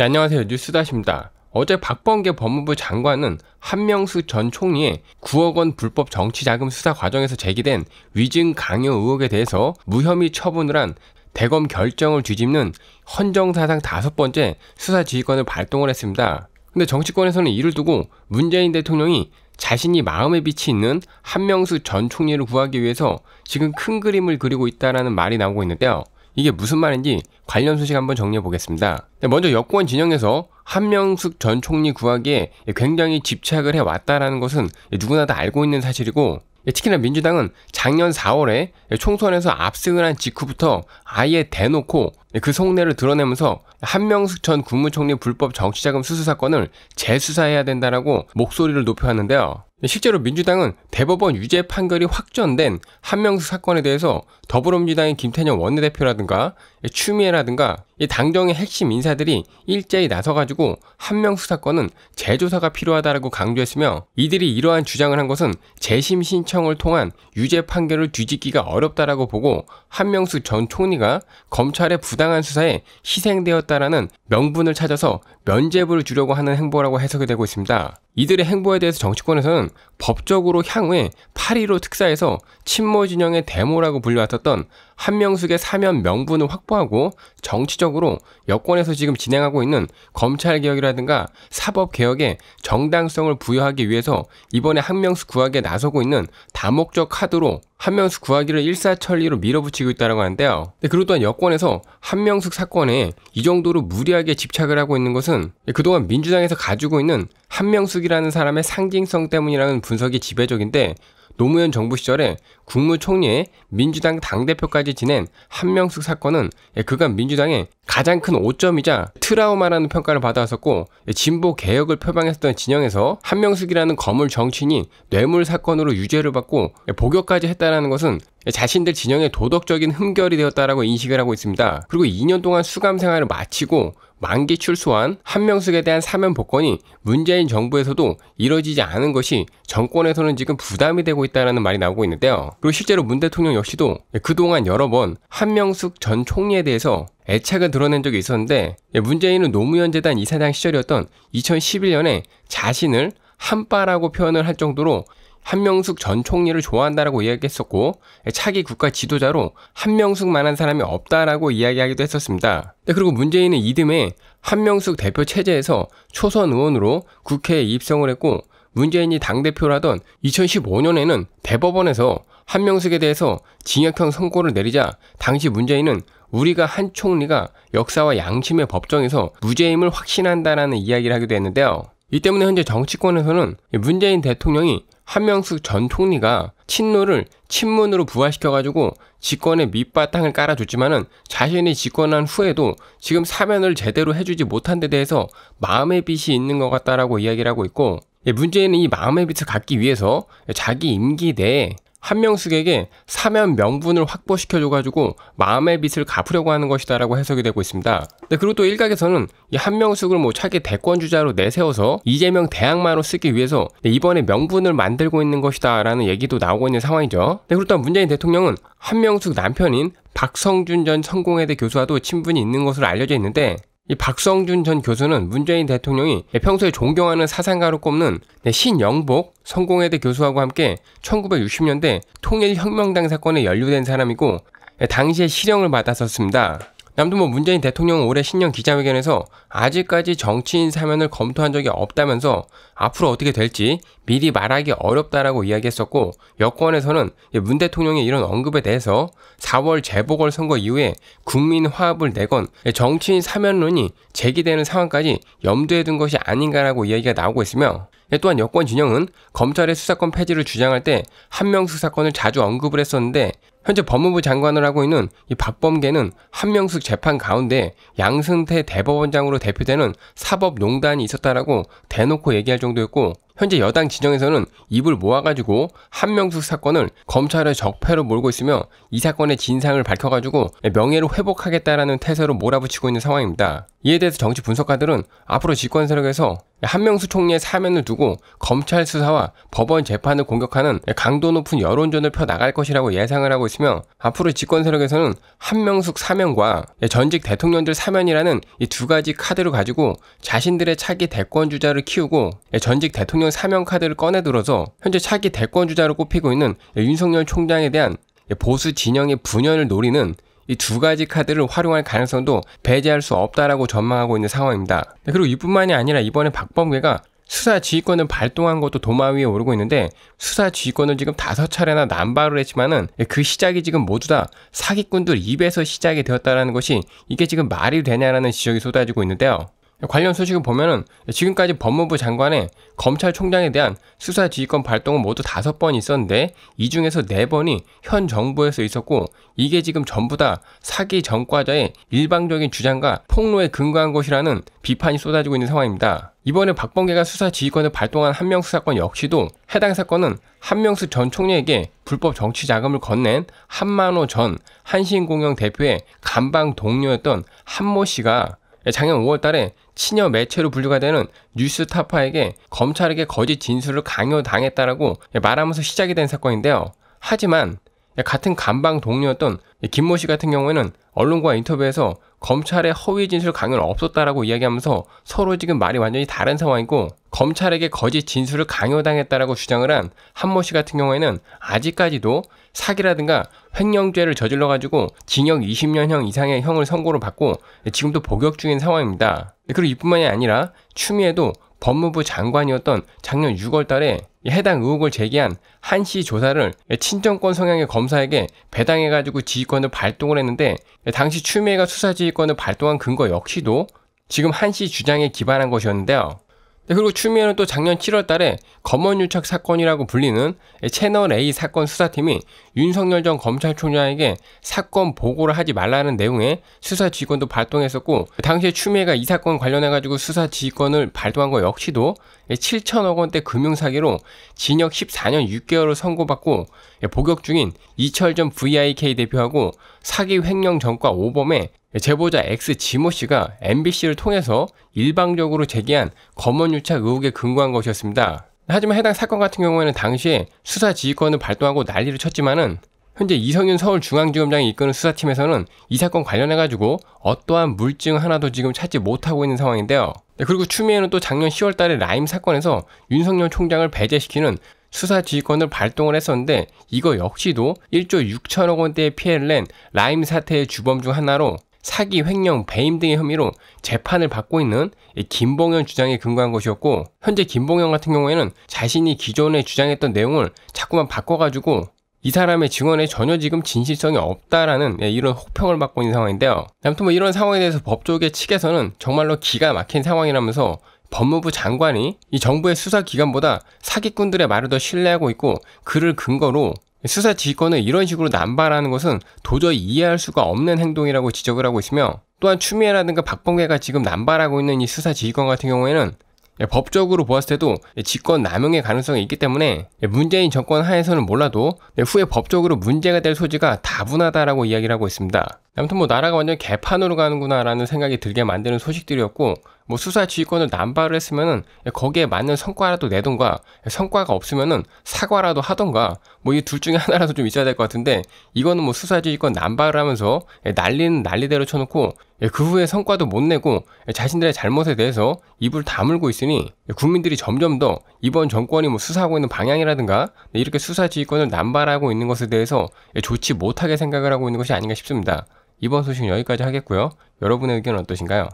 네, 안녕하세요. 뉴스다십니다. 어제 박범계 법무부 장관은 한명숙전 총리의 9억 원 불법 정치 자금 수사 과정에서 제기된 위증 강요 의혹에 대해서 무혐의 처분을 한 대검 결정을 뒤집는 헌정사상 다섯 번째 수사 지휘권을 발동을 했습니다. 근데 정치권에서는 이를 두고 문재인 대통령이 자신이 마음에 빛이 있는 한명숙전 총리를 구하기 위해서 지금 큰 그림을 그리고 있다라는 말이 나오고 있는데요. 이게 무슨 말인지 관련 소식 한번 정리해 보겠습니다. 네, 먼저 여권 진영에서 한명숙 전 총리 구하기에 굉장히 집착을 해왔다라는 것은 누구나 다 알고 있는 사실이고 예, 특히나 민주당은 작년 4월에 총선에서 압승을 한 직후부터 아예 대놓고 그 속내를 드러내면서 한명숙 전 국무총리 불법 정치자금 수수 사건을 재수사해야 된다라고 목소리를 높여왔는데요. 실제로 민주당은 대법원 유죄 판결이 확정된한명숙 사건에 대해서 더불어민주당의 김태년 원내대표라든가 추미애라든가 이 당정의 핵심 인사들이 일제히 나서가지고 한명 숙사건은 재조사가 필요하다라고 강조했으며 이들이 이러한 주장을 한 것은 재심 신청을 통한 유죄 판결을 뒤집기가 어렵다라고 보고 한명숙전 총리가 검찰의 부당한 수사에 희생되었다라는 명분을 찾아서 면죄부를 주려고 하는 행보라고 해석이 되고 있습니다. 이들의 행보에 대해서 정치권에서는 법적으로 향후에 8.15 특사에서 친모 진영의 데모라고 불려왔었던 한명숙의 사면 명분을 확보하고 정치적으로 여권에서 지금 진행하고 있는 검찰 개혁이라든가 사법 개혁에 정당성을 부여하기 위해서 이번에 한명숙 구하기에 나서고 있는 다목적 카드로 한명숙 구하기를 일사천리로 밀어붙이고 있다고 하는데요. 네, 그리고 또한 여권에서 한명숙 사건에 이 정도로 무리하게 집착을 하고 있는 것은 예, 그동안 민주당에서 가지고 있는 한명숙이라는 사람의 상징성 때문이라는 분석이 지배적인데 노무현 정부 시절에 국무총리에 민주당 당대표까지 지낸 한명숙 사건은 예, 그간 민주당의 가장 큰 오점이자 트라우마라는 평가를 받아왔었고 예, 진보 개혁을 표방했었던 진영에서 한명숙이라는 거물 정치인이 뇌물 사건으로 유죄를 받고 예, 복역까지 했다라는 것은 자신들 진영의 도덕적인 흠결이 되었다라고 인식을 하고 있습니다. 그리고 2년 동안 수감 생활을 마치고 만기 출소한 한명숙에 대한 사면 복권이 문재인 정부에서도 이뤄지지 않은 것이 정권에서는 지금 부담이 되고 있다는 말이 나오고 있는데요. 그리고 실제로 문 대통령 역시도 그동안 여러 번 한명숙 전 총리에 대해서 애착을 드러낸 적이 있었는데 예, 문재인은 노무현 재단 이사장 시절이었던 2011년에 자신을 한빠라고 표현을 할 정도로 한명숙 전 총리를 좋아한다라고 이야기했었고 차기 국가 지도자로 한명숙만한 사람이 없다라고 이야기하기도 했었습니다. 네, 그리고 문재인은 이듬해 한명숙 대표 체제에서 초선 의원으로 국회에 입성을 했고 문재인이 당대표라던 2015년에는 대법원에서 한명숙에 대해서 징역형 선고를 내리자 당시 문재인은 우리가 한 총리가 역사와 양심의 법정에서 무죄임을 확신한다라는 이야기를 하기도 했는데요. 이 때문에 현재 정치권에서는 문재인 대통령이 한명숙 전 총리가 친노를 친문으로 부활시켜가지고 집권의 밑바탕을 깔아줬지만은 자신이 집권한 후에도 지금 사면을 제대로 해주지 못한 데 대해서 마음의 빛이 있는 것 같다라고 이야기를 하고 있고 예, 문재인은 이 마음의 빛을 갖기 위해서 자기 임기 내에 한명숙에게 사면 명분을 확보시켜줘가지고 마음의 빚을 갚으려고 하는 것이다라고 해석이 되고 있습니다. 네, 그리고 또 일각에서는 이 한명숙을 뭐 차기 대권주자로 내세워서 이재명 대항마로 쓰기 위해서 네, 이번에 명분을 만들고 있는 것이다라는 얘기도 나오고 있는 상황이죠. 네, 그리고 또 문재인 대통령은 한명숙 남편인 박성준 전 성공회대 교수와도 친분이 있는 것으로 알려져 있는데 이 박성준 전 교수는 문재인 대통령이 평소에 존경하는 사상가로 꼽는 네, 신영복 성공회대 교수하고 함께 1960년대 통일혁명당 사건에 연루된 사람이고 네, 당시에 실형을 받았었습니다. 아무튼 뭐 문재인 대통령은 올해 신년 기자회견에서 아직까지 정치인 사면을 검토한 적이 없다면서 앞으로 어떻게 될지 미리 말하기 어렵다라고 이야기했었고 여권에서는 문 대통령의 이런 언급에 대해서 4월 재보궐 선거 이후에 국민 화합을 내건 정치인 사면론이 제기되는 상황까지 염두에 둔 것이 아닌가라고 이야기가 나오고 있으며 또한 여권 진영은 검찰의 수사권 폐지를 주장할 때 한명숙 사건을 자주 언급을 했었는데 현재 법무부 장관을 하고 있는 이 박범계는 한명숙 재판 가운데 양승태 대법원장으로 대표되는 사법농단이 있었다라고 대놓고 얘기할 정도였고 현재 여당 진영에서는 입을 모아가지고 한명숙 사건을 검찰의 적폐로 몰고 있으며 이 사건의 진상을 밝혀가지고 명예를 회복하겠다라는 태세로 몰아붙이고 있는 상황입니다. 이에 대해서 정치 분석가들은 앞으로 집권 세력에서 한명수 총리의 사면을 두고 검찰 수사와 법원 재판을 공격하는 강도 높은 여론전을 펴 나갈 것이라고 예상을 하고 있으며 앞으로 집권 세력에서는 한명숙 사면과 전직 대통령들 사면이라는 이 두 가지 카드를 가지고 자신들의 차기 대권 주자를 키우고 전직 대통령 사면 카드를 꺼내 들어서 현재 차기 대권 주자로 꼽히고 있는 윤석열 총장에 대한 보수 진영의 분열을 노리는 이두 가지 카드를 활용할 가능성도 배제할 수 없다라고 전망하고 있는 상황입니다. 네, 그리고 이뿐만이 아니라 이번에 박범계가 수사 지휘권을 발동한 것도 도마 위에 오르고 있는데 수사 지휘권을 지금 다섯 차례나 남발을 했지만은 예, 그 시작이 지금 모두 다 사기꾼들 입에서 시작이 되었다라는 것이 이게 지금 말이 되냐라는 지적이 쏟아지고 있는데요. 관련 소식을 보면은 지금까지 법무부 장관의 검찰총장에 대한 수사 지휘권 발동은 모두 다섯 번 있었는데 이 중에서 네 번이 현 정부에서 있었고 이게 지금 전부 다 사기 전과자의 일방적인 주장과 폭로에 근거한 것이라는 비판이 쏟아지고 있는 상황입니다. 이번에 박범계가 수사 지휘권을 발동한 한명수 사건 역시도 해당 사건은 한명수 전 총리에게 불법 정치 자금을 건넨 한만호 전 한신공영 대표의 감방 동료였던 한모 씨가 예, 작년 5월 달에 친여 매체로 분류가 되는 뉴스타파에게 검찰에게 거짓 진술을 강요당했다라고 예, 말하면서 시작이 된 사건인데요. 하지만 예, 같은 감방 동료였던 김모 씨 같은 경우에는 언론과 인터뷰에서 검찰의 허위 진술 강요는 없었다라고 이야기하면서 서로 지금 말이 완전히 다른 상황이고 검찰에게 거짓 진술을 강요당했다라고 주장을 한 한 모 씨 같은 경우에는 아직까지도 사기라든가 횡령죄를 저질러 가지고 징역 20년형 이상의 형을 선고를 받고 지금도 복역 중인 상황입니다. 그리고 이뿐만이 아니라 추미애도 법무부 장관이었던 작년 6월 달에 해당 의혹을 제기한 한 씨 조사를 친정권 성향의 검사에게 배당해가지고 지휘권을 발동을 했는데 당시 추미애가 수사 지휘권을 발동한 근거 역시도 지금 한 씨 주장에 기반한 것이었는데요. 네, 그리고 추미애는 또 작년 7월 달에 검언유착 사건이라고 불리는 채널A 사건 수사팀이 윤석열 전 검찰총장에게 사건 보고를 하지 말라는 내용의 수사지휘권도 발동했었고 당시에 추미애가 이 사건 관련해가지고 수사지휘권을 발동한 거 역시도 7천억 원대 금융사기로 징역 14년 6개월을 선고받고 예, 복역 중인 이철 전 VIK 대표하고 사기 횡령 전과 오범에 제보자 X 지모 씨가 MBC를 통해서 일방적으로 제기한 검언유착 의혹에 근거한 것이었습니다. 하지만 해당 사건 같은 경우에는 당시에 수사 지휘권을 발동하고 난리를 쳤지만은 현재 이성윤 서울중앙지검장이 이끄는 수사팀에서는 이 사건 관련해가지고 어떠한 물증 하나도 지금 찾지 못하고 있는 상황인데요. 네, 그리고 추미애는 또 작년 10월 달에 라임 사건에서 윤석열 총장을 배제시키는 수사 지휘권을 발동을 했었는데 이거 역시도 1조 6천억 원대의 피해를 낸 라임 사태의 주범 중 하나로 사기, 횡령, 배임 등의 혐의로 재판을 받고 있는 김봉현 주장에 근거한 것이었고 현재 김봉현 같은 경우에는 자신이 기존에 주장했던 내용을 자꾸만 바꿔가지고 이 사람의 증언에 전혀 지금 진실성이 없다라는 예, 이런 혹평을 받고 있는 상황인데요. 아무튼 뭐 이런 상황에 대해서 법조계 측에서는 정말로 기가 막힌 상황이라면서 법무부 장관이 이 정부의 수사기관보다 사기꾼들의 말을 더 신뢰하고 있고 그를 근거로 수사 지휘권을 이런 식으로 남발하는 것은 도저히 이해할 수가 없는 행동이라고 지적을 하고 있으며 또한 추미애라든가 박범계가 지금 남발하고 있는 이 수사 지휘권 같은 경우에는 예, 법적으로 보았을 때도 직권 남용의 가능성이 있기 때문에 예, 문재인 정권 하에서는 몰라도 예, 후에 법적으로 문제가 될 소지가 다분하다라고 이야기를 하고 있습니다. 아무튼 뭐 나라가 완전 개판으로 가는구나라는 생각이 들게 만드는 소식들이었고 뭐수사 지휘권을 남발을 했으면은 거기에 맞는 성과라도 내던가 성과가 없으면은 사과라도 하던가 뭐 이 둘 중에 하나라도 좀 있어야 될 것 같은데 이거는 뭐수사 지휘권 남발을 하면서 난리는 난리대로 쳐놓고 그 후에 성과도 못 내고 자신들의 잘못에 대해서 입을 다물고 있으니 국민들이 점점 더 이번 정권이 뭐 수사하고 있는 방향이라든가 이렇게 수사 지휘권을 남발하고 있는 것에 대해서 좋지 못하게 생각을 하고 있는 것이 아닌가 싶습니다. 이번 소식은 여기까지 하겠고요. 여러분의 의견은 어떠신가요?